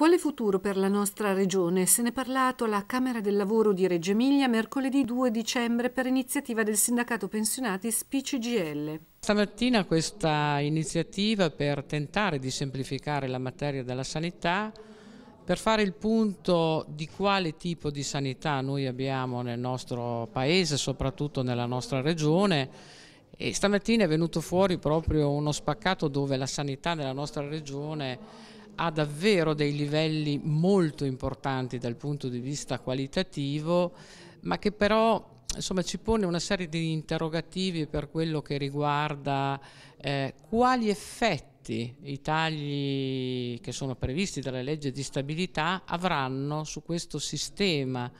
Quale futuro per la nostra regione? Se ne è parlato alla Camera del Lavoro di Reggio Emilia mercoledì 2 dicembre per iniziativa del sindacato pensionati SPCGL. Stamattina questa iniziativa per tentare di semplificare la materia della sanità per fare il punto di quale tipo di sanità noi abbiamo nel nostro paese, soprattutto nella nostra regione. E stamattina è venuto fuori proprio uno spaccato dove la sanità nella nostra regione ha davvero dei livelli molto importanti dal punto di vista qualitativo, ma che però insomma, ci pone una serie di interrogativi per quello che riguarda eh, quali effetti i tagli che sono previsti dalla legge di stabilità avranno su questo sistema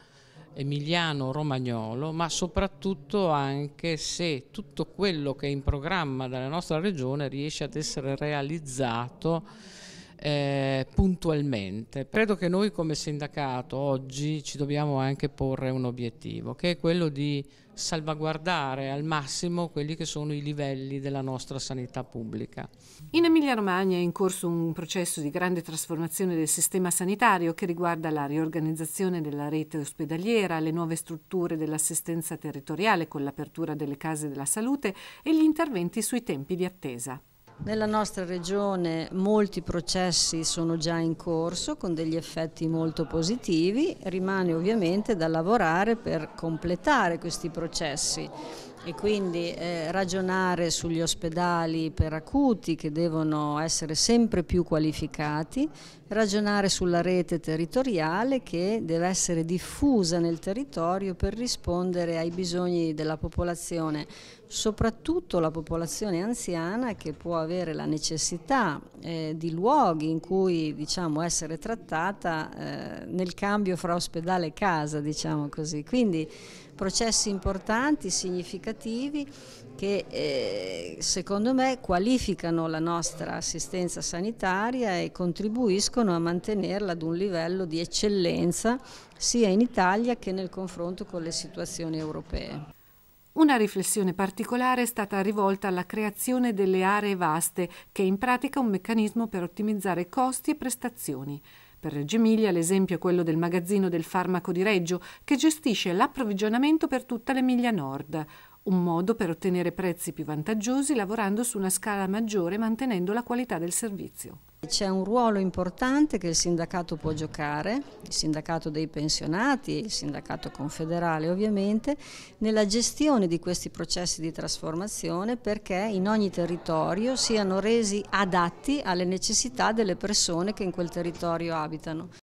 emiliano-romagnolo, ma soprattutto anche se tutto quello che è in programma dalla nostra regione riesce ad essere realizzato eh, puntualmente. Credo che noi come sindacato oggi ci dobbiamo anche porre un obiettivo, che è quello di salvaguardare al massimo quelli che sono i livelli della nostra sanità pubblica. In Emilia-Romagna è in corso un processo di grande trasformazione del sistema sanitario che riguarda la riorganizzazione della rete ospedaliera, le nuove strutture dell'assistenza territoriale con l'apertura delle case della salute e gli interventi sui tempi di attesa. Nella nostra regione molti processi sono già in corso con degli effetti molto positivi, rimane ovviamente da lavorare per completare questi processi. E quindi eh, ragionare sugli ospedali per acuti che devono essere sempre più qualificati, ragionare sulla rete territoriale che deve essere diffusa nel territorio per rispondere ai bisogni della popolazione, soprattutto la popolazione anziana che può avere la necessità eh, di luoghi in cui diciamo, essere trattata eh, nel cambio fra ospedale e casa, diciamo così. Quindi processi importanti, significativi significativi che eh, secondo me qualificano la nostra assistenza sanitaria e contribuiscono a mantenerla ad un livello di eccellenza sia in Italia che nel confronto con le situazioni europee. Una riflessione particolare è stata rivolta alla creazione delle aree vaste, che è in pratica un meccanismo per ottimizzare costi e prestazioni. Per Reggio Emilia l'esempio è quello del magazzino del farmaco di Reggio, che gestisce l'approvvigionamento per tutta l'Emilia Nord un modo per ottenere prezzi più vantaggiosi lavorando su una scala maggiore mantenendo la qualità del servizio. C'è un ruolo importante che il sindacato può giocare, il sindacato dei pensionati, il sindacato confederale ovviamente, nella gestione di questi processi di trasformazione perché in ogni territorio siano resi adatti alle necessità delle persone che in quel territorio abitano.